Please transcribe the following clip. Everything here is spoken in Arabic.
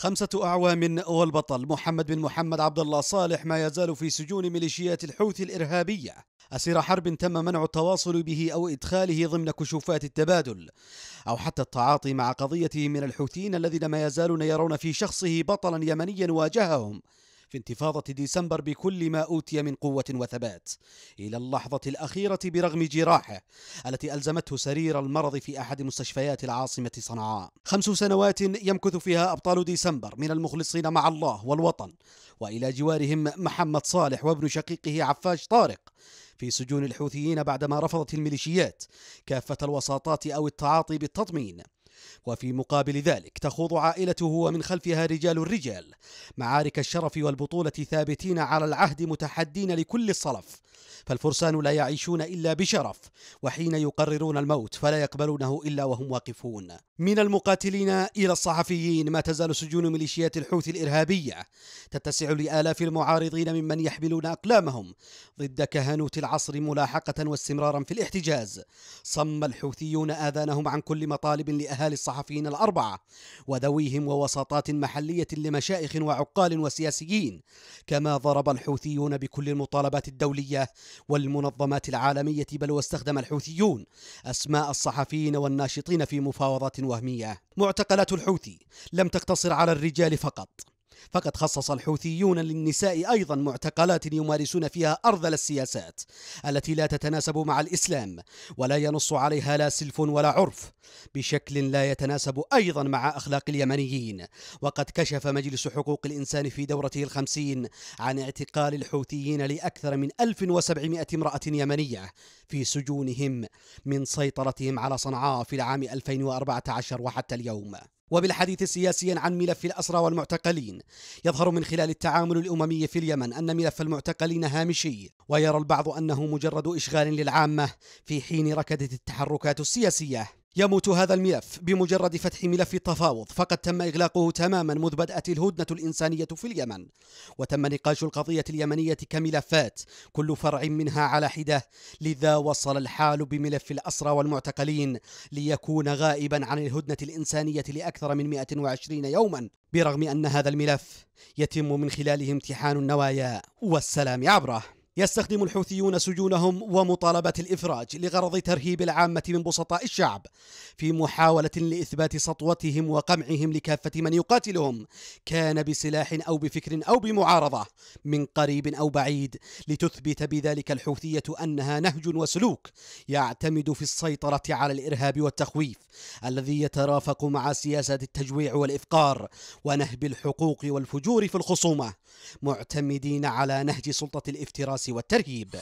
خمسة أعوام والبطل محمد بن محمد عبد الله صالح ما يزال في سجون ميليشيات الحوثي الإرهابية أسير حرب تم منع التواصل به أو إدخاله ضمن كشوفات التبادل أو حتى التعاطي مع قضيته من الحوثيين الذين ما يزالون يرون في شخصه بطلا يمنيا واجههم في انتفاضة ديسمبر بكل ما أوتي من قوة وثبات إلى اللحظة الأخيرة برغم جراحه التي ألزمته سرير المرض في أحد مستشفيات العاصمة صنعاء خمس سنوات يمكث فيها أبطال ديسمبر من المخلصين مع الله والوطن وإلى جوارهم محمد صالح وابن شقيقه عفاش طارق في سجون الحوثيين بعدما رفضت الميليشيات كافة الوساطات أو التعاطي بالتطمين وفي مقابل ذلك تخوض عائلته ومن خلفها رجال الرجال معارك الشرف والبطولة ثابتين على العهد متحدين لكل الصلف فالفرسان لا يعيشون إلا بشرف وحين يقررون الموت فلا يقبلونه إلا وهم واقفون من المقاتلين إلى الصحفيين ما تزال سجون ميليشيات الحوثي الإرهابية تتسع لآلاف المعارضين ممن يحملون أقلامهم ضد كهنوت العصر ملاحقة واستمرارا في الاحتجاز صم الحوثيون آذانهم عن كل مطالب لأهالي أعمال الصحفيين الأربعة وذويهم ووساطات محلية لمشائخ وعقال وسياسيين كما ضرب الحوثيون بكل المطالبات الدولية والمنظمات العالمية بل واستخدم الحوثيون أسماء الصحفيين والناشطين في مفاوضات وهمية معتقلات الحوثي لم تقتصر على الرجال فقط فقد خصص الحوثيون للنساء أيضا معتقلات يمارسون فيها أرذل السياسات التي لا تتناسب مع الإسلام ولا ينص عليها لا سلف ولا عرف بشكل لا يتناسب أيضا مع أخلاق اليمنيين وقد كشف مجلس حقوق الإنسان في دورته الخمسين عن اعتقال الحوثيين لأكثر من 1700 امرأة يمنية في سجونهم من سيطرتهم على صنعاء في العام 2014 وحتى اليوم وبالحديث سياسيا عن ملف الأسرى والمعتقلين يظهر من خلال التعامل الأممي في اليمن أن ملف المعتقلين هامشي ويرى البعض أنه مجرد إشغال للعامة في حين ركدت التحركات السياسية يموت هذا الملف بمجرد فتح ملف التفاوض فقد تم إغلاقه تماما مذ بدأت الهدنة الإنسانية في اليمن وتم نقاش القضية اليمنية كملفات كل فرع منها على حدة لذا وصل الحال بملف الأسرى والمعتقلين ليكون غائبا عن الهدنة الإنسانية لأكثر من 120 يوما برغم أن هذا الملف يتم من خلاله امتحان النوايا والسلام عبره يستخدم الحوثيون سجونهم ومطالبة الإفراج لغرض ترهيب العامة من بسطاء الشعب في محاولة لإثبات سطوتهم وقمعهم لكافة من يقاتلهم كان بسلاح أو بفكر أو بمعارضة من قريب أو بعيد لتثبت بذلك الحوثية أنها نهج وسلوك يعتمد في السيطرة على الإرهاب والتخويف الذي يترافق مع سياسة التجويع والإفقار ونهب الحقوق والفجور في الخصومة معتمدين على نهج سلطة الافتراس والترهيب